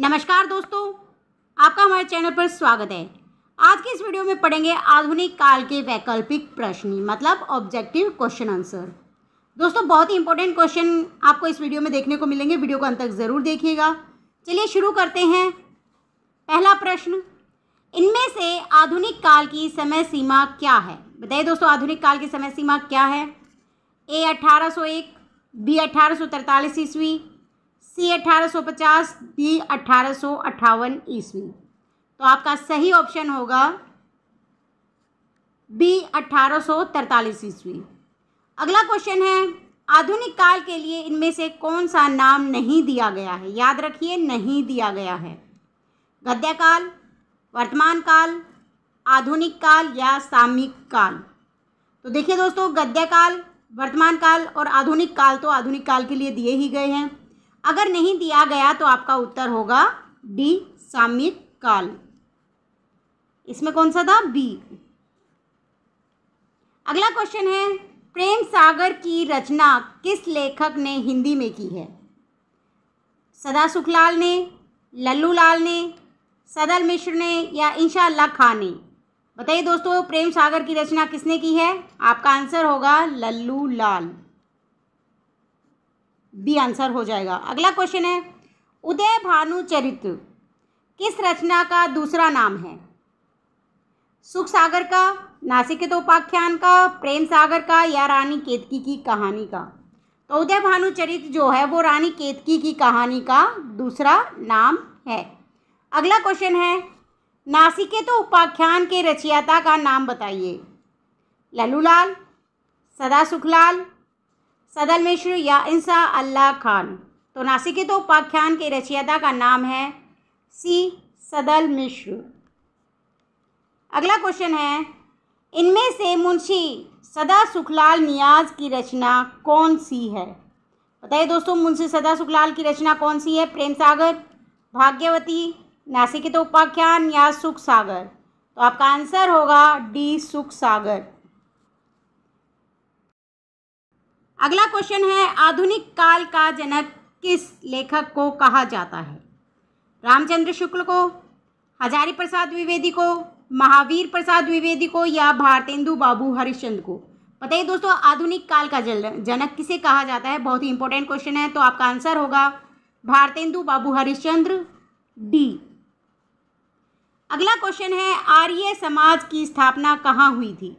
नमस्कार दोस्तों आपका हमारे चैनल पर स्वागत है आज की इस वीडियो में पढ़ेंगे आधुनिक काल के वैकल्पिक प्रश्न मतलब ऑब्जेक्टिव क्वेश्चन आंसर दोस्तों बहुत ही इंपॉर्टेंट क्वेश्चन आपको इस वीडियो में देखने को मिलेंगे वीडियो को अंत तक ज़रूर देखिएगा चलिए शुरू करते हैं पहला प्रश्न इनमें से आधुनिक काल की समय सीमा क्या है बताइए दोस्तों आधुनिक काल की समय सीमा क्या है ए अठारह सौ एक बी अठारह सौ ईस्वी सी 1850 डी अट्ठावन ईस्वी तो आपका सही ऑप्शन होगा बी अठारह ईस्वी अगला क्वेश्चन है आधुनिक काल के लिए इनमें से कौन सा नाम नहीं दिया गया है याद रखिए नहीं दिया गया है गद्य काल वर्तमान काल आधुनिक काल या सामयिक काल तो देखिए दोस्तों गद्य काल वर्तमान काल और आधुनिक काल तो आधुनिक काल के लिए दिए ही गए हैं अगर नहीं दिया गया तो आपका उत्तर होगा डी सामित काल इसमें कौन सा था बी अगला क्वेश्चन है प्रेम सागर की रचना किस लेखक ने हिंदी में की है सदा सुखलाल ने लल्लू लाल ने सदल मिश्र ने या इंशाला खान ने बताइए दोस्तों प्रेम सागर की रचना किसने की है आपका आंसर होगा लल्लू लाल बी आंसर हो जाएगा अगला क्वेश्चन है उदय भानु चरित्र किस रचना का दूसरा नाम है सुख सागर का नासिकित उपाख्यान का प्रेम सागर का या रानी केतकी की कहानी का तो उदय भानु चरित्र जो है वो रानी केतकी की कहानी का दूसरा नाम है अगला क्वेश्चन है नासिकेत तो उपाख्यान के रचयिता का नाम बताइए लल्लूलाल सदा सुखलाल सदल मिश्र या इंसा अल्लाह खान तो नासिकित तो उपाख्यान के रचयिता का नाम है सी सदल मिश्र अगला क्वेश्चन है इनमें से मुंशी सदा सुखलाल नियाज की रचना कौन सी है बताइए दोस्तों मुंशी सदा सुखलाल की रचना कौन सी है प्रेम सागर भाग्यवती नासिकित तो उपाख्यान या सुख सागर तो आपका आंसर होगा डी सुख सागर अगला क्वेश्चन है आधुनिक काल का जनक किस लेखक को कहा जाता है रामचंद्र शुक्ल को हजारी प्रसाद द्विवेदी को महावीर प्रसाद द्विवेदी को या भारतेंदु बाबू हरिश्चंद्र को पता ही दोस्तों आधुनिक काल का जनक किसे कहा जाता है बहुत ही इंपॉर्टेंट क्वेश्चन है तो आपका आंसर होगा भारतेंदु बाबू हरिश्चंद्र डी अगला क्वेश्चन है आर्य समाज की स्थापना कहाँ हुई थी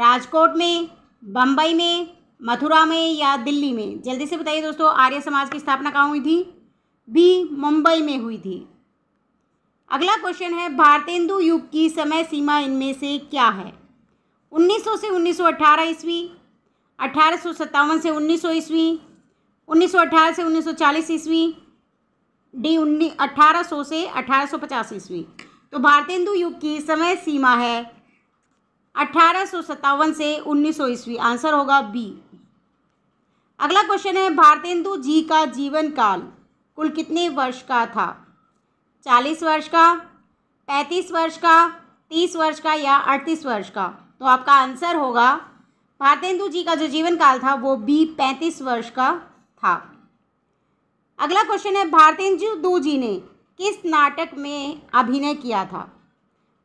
राजकोट में बम्बई में मथुरा में या दिल्ली में जल्दी से बताइए दोस्तों आर्य समाज की स्थापना कहाँ हुई थी बी मुंबई में हुई थी अगला क्वेश्चन है भारतेंदु युग की समय सीमा इनमें से क्या है 1900 से 1918 ईस्वी अठारह से 1900 ईस्वी 1918 से 1940 ईस्वी डी उन्नीस अठारह सौ से अठारह सौ पचास ईस्वी तो भारतेंदु युग की समय सीमा है अठारह से 1900 ईस्वी आंसर होगा बी अगला क्वेश्चन है भारतेंदु जी का जीवन काल कुल कितने वर्ष का था चालीस वर्ष का पैंतीस वर्ष का तीस वर्ष का या अड़तीस वर्ष का तो आपका आंसर होगा भारतेंदु जी का जो जीवन काल था वो बी पैंतीस वर्ष का था अगला क्वेश्चन है भारतेंदु जी ने किस नाटक में अभिनय किया था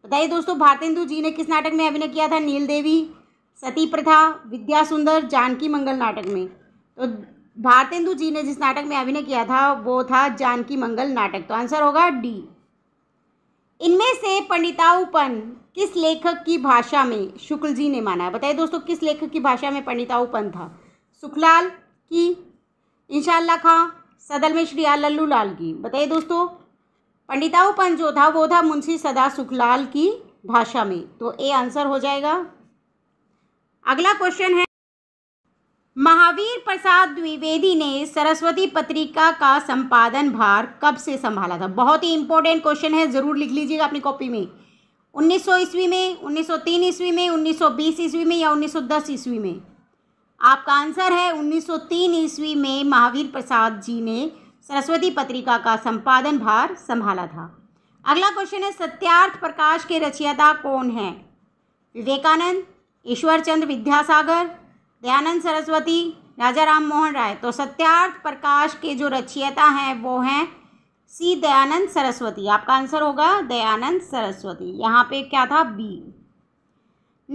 बताइए दोस्तों भारतेंदु जी ने किस नाटक में अभिनय किया था नील देवी सती प्रथा विद्या सुंदर जानकी मंगल नाटक में तो भारतेंदु जी ने जिस नाटक में अभिनय किया था वो था जानकी मंगल नाटक तो आंसर होगा डी इनमें से पंडिताऊपन किस लेखक की भाषा में शुक्ल जी ने माना है बताइए दोस्तों किस लेखक की भाषा में पंडिताऊपन था सुखलाल की इंशाला खां सदल श्री आल लल्लू लाल की बताइए दोस्तों पंडिताऊपन जो था वो था मुंशी सदा सुखलाल की भाषा में तो ए आंसर हो जाएगा अगला क्वेश्चन है महावीर प्रसाद द्विवेदी ने सरस्वती पत्रिका का संपादन भार कब से संभाला था बहुत ही इंपॉर्टेंट क्वेश्चन है ज़रूर लिख लीजिएगा अपनी कॉपी में 1900 ईस्वी में 1903 ईस्वी में 1920 ईस्वी में या 1910 ईस्वी में आपका आंसर है 1903 ईस्वी में महावीर प्रसाद जी ने सरस्वती पत्रिका का संपादन भार संभाला था अगला क्वेश्चन है सत्यार्थ प्रकाश के रचयिता कौन है विवेकानंद ईश्वरचंद्र विद्यासागर दयानंद सरस्वती राजा राम मोहन राय तो सत्यार्थ प्रकाश के जो रचियता हैं वो हैं सी दयानंद सरस्वती आपका आंसर होगा दयानंद सरस्वती यहाँ पे क्या था बी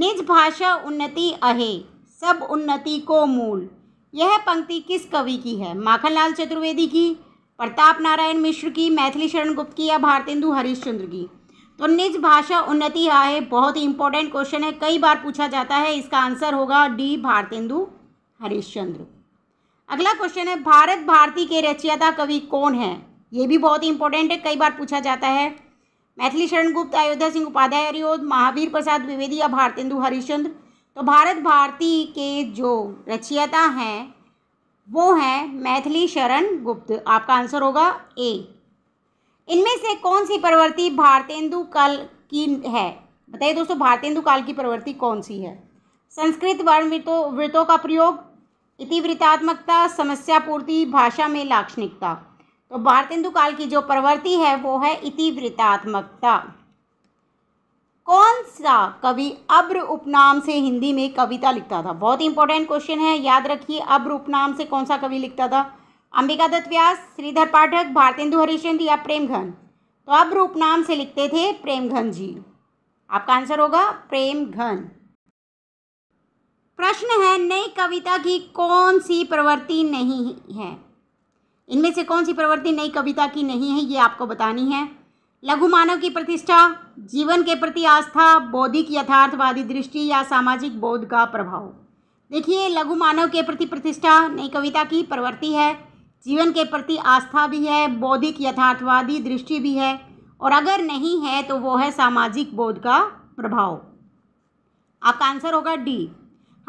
निज भाषा उन्नति अहे सब उन्नति को मूल यह पंक्ति किस कवि की है माखनलाल चतुर्वेदी की प्रताप नारायण मिश्र की मैथिली शरण गुप्त की या भारतेंदु हरीश्चंद्र की तो निज भाषा उन्नति है बहुत ही इंपॉर्टेंट क्वेश्चन है कई बार पूछा जाता है इसका आंसर होगा डी भारतेंदु हरिश्चंद्र अगला क्वेश्चन है भारत भारती के रचयिता कवि कौन है ये भी बहुत ही इंपॉर्टेंट है कई बार पूछा जाता है मैथिली शरण गुप्त अयोध्या सिंह उपाध्याय हरिओद महावीर प्रसाद द्विवेदी या भारतेंदु हरिश्चंद्र तो भारत भारती के जो रचयिता हैं वो हैं मैथिली शरण गुप्त आपका आंसर होगा ए इनमें से कौन सी प्रवृत्ति भारतेंदु काल की है बताइए दोस्तों भारतेंदु काल की प्रवृत्ति कौन सी है संस्कृत वर्ण वृतों वृतों का प्रयोग इतिवृत्तात्मकता समस्या पूर्ति भाषा में लाक्षणिकता तो भारतेंदु काल की जो प्रवृत्ति है वो है इतिवृत्तात्मकता कौन सा कवि अब्र उपनाम से हिंदी में कविता लिखता था बहुत इंपॉर्टेंट क्वेश्चन है याद रखिए अब्र उपनाम से कौन सा कवि लिखता था अंबिका दत्त व्यास श्रीधर पाठक भारतेंदु हरिश्चंद्र या प्रेमघन तो अब रूप नाम से लिखते थे प्रेमघन जी आपका आंसर होगा प्रेम घन प्रश्न है नई कविता की कौन सी प्रवृत्ति नहीं है इनमें से कौन सी प्रवृत्ति नई कविता की नहीं है ये आपको बतानी है लघु मानव की प्रतिष्ठा जीवन के प्रति आस्था बौद्धिक यथार्थवादी दृष्टि या सामाजिक बोध का प्रभाव देखिए लघु मानव के प्रति प्रतिष्ठा नई कविता की प्रवृत्ति है जीवन के प्रति आस्था भी है बौद्धिक यथार्थवादी दृष्टि भी है और अगर नहीं है तो वो है सामाजिक बोध का प्रभाव आपका आंसर होगा डी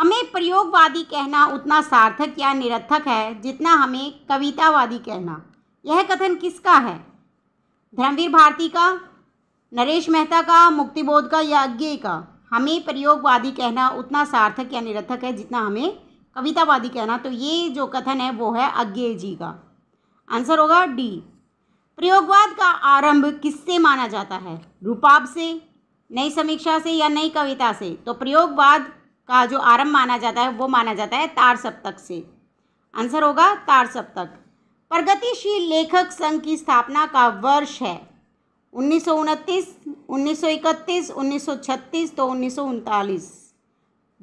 हमें प्रयोगवादी कहना उतना सार्थक या निरर्थक है जितना हमें कवितावादी कहना यह कथन किसका है धर्मवीर भारती का नरेश मेहता का मुक्तिबोध का या अज्ञे का हमें प्रयोगवादी कहना उतना सार्थक या निरर्थक है जितना हमें कवितावादी कहना तो ये जो कथन है वो है अज्ञे जी का आंसर होगा डी प्रयोगवाद का आरंभ किससे माना जाता है रूपाब से नई समीक्षा से या नई कविता से तो प्रयोगवाद का जो आरंभ माना जाता है वो माना जाता है तार सप्तक से आंसर होगा तार सप्तक प्रगतिशील लेखक संघ की स्थापना का वर्ष है उन्नीस उन्नीस सौ सौ उनतीस इकतीस उन्नीस सौ छत्तीस तो उन्नीस सौ उनतालीस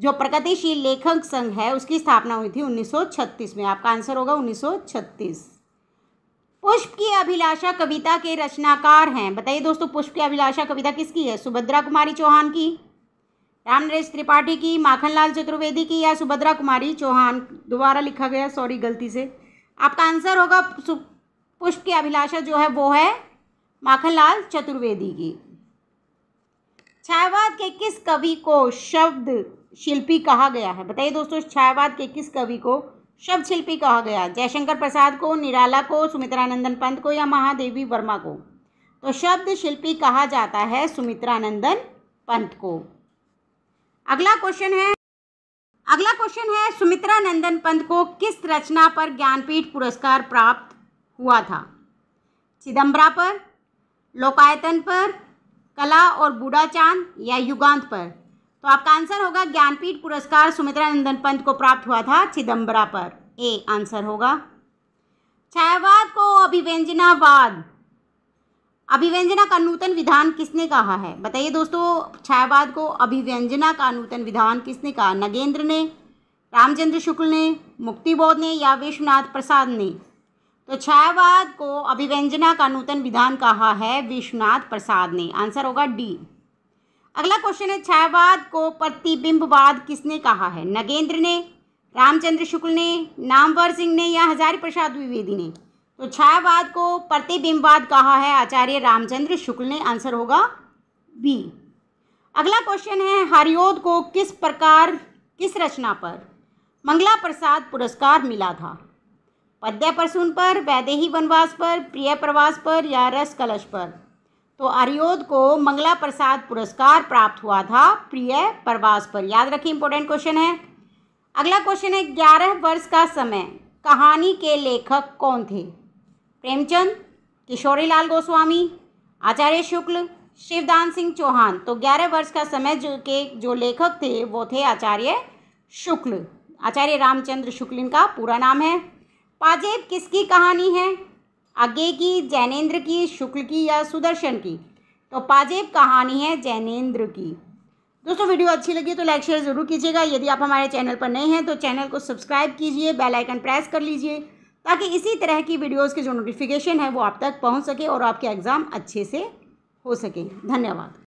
जो प्रगतिशील लेखक संघ है उसकी स्थापना हुई थी 1936 में आपका आंसर होगा 1936 पुष्प की अभिलाषा कविता के रचनाकार हैं बताइए दोस्तों पुष्प की अभिलाषा कविता किसकी है सुभद्रा कुमारी चौहान की राम नरेश त्रिपाठी की माखनलाल चतुर्वेदी की या सुभद्रा कुमारी चौहान दोबारा लिखा गया सॉरी गलती से आपका आंसर होगा पुष्प की अभिलाषा जो है वो है माखनलाल चतुर्वेदी की छायावाद के किस कवि को शब्द शिल्पी कहा गया है बताइए दोस्तों छायावाद के किस कवि को शब्द शिल्पी कहा गया जयशंकर प्रसाद को निराला को सुमित्रानंदन पंत को या महादेवी वर्मा को तो शब्द शिल्पी कहा जाता है सुमित्रानंदन पंत को अगला क्वेश्चन है अगला क्वेश्चन है सुमित्रानंदन पंत को किस रचना पर ज्ञानपीठ पुरस्कार प्राप्त हुआ था चिदम्बरा पर लोकायतन पर कला और बूढ़ा चांद या युगांत पर तो आपका आंसर होगा ज्ञानपीठ पुरस्कार सुमित्रा नंदन पंत को प्राप्त हुआ था चिदम्बरा पर ए आंसर होगा छायावाद को अभिव्यंजनावाद अभिव्यंजना का नूतन विधान किसने कहा है बताइए दोस्तों छायावाद को अभिव्यंजना का नूतन विधान किसने कहा नगेंद्र ने रामचंद्र शुक्ल ने मुक्तिबोध ने या विश्वनाथ प्रसाद ने तो छायावाद को अभिव्यंजना का नूतन विधान कहा है विश्वनाथ प्रसाद ने आंसर होगा डी अगला क्वेश्चन है छायावाद को प्रतिबिंबवाद किसने कहा है नगेंद्र ने रामचंद्र शुक्ल ने नामवर सिंह ने या हजारी प्रसाद द्विवेदी ने तो छायावाद को प्रतिबिंबवाद कहा है आचार्य रामचंद्र शुक्ल ने आंसर होगा बी अगला क्वेश्चन है हरिओद को किस प्रकार किस रचना पर मंगला प्रसाद पुरस्कार मिला था पद्य प्रसून पर वैदेही वनवास पर प्रिय प्रवास पर या रस कलश पर तो आर्योद को मंगला प्रसाद पुरस्कार प्राप्त हुआ था प्रिय प्रवास पर याद रखिए इंपॉर्टेंट क्वेश्चन है अगला क्वेश्चन है ग्यारह वर्ष का समय कहानी के लेखक कौन थे प्रेमचंद किशोरीलाल गोस्वामी आचार्य शुक्ल शिवदान सिंह चौहान तो ग्यारह वर्ष का समय जो के जो लेखक थे वो थे आचार्य शुक्ल आचार्य रामचंद्र शुक्ल इनका पूरा नाम है पाजेब किसकी कहानी है आगे की जैनेन्द्र की शुक्ल की या सुदर्शन की तो पाजेब कहानी है जैनेन्द्र की दोस्तों वीडियो अच्छी लगी तो लाइक शेयर ज़रूर कीजिएगा यदि आप हमारे चैनल पर नए हैं तो चैनल को सब्सक्राइब कीजिए बेल आइकन प्रेस कर लीजिए ताकि इसी तरह की वीडियोस के जो नोटिफिकेशन है वो आप तक पहुंच सके और आपके एग्ज़ाम अच्छे से हो सके धन्यवाद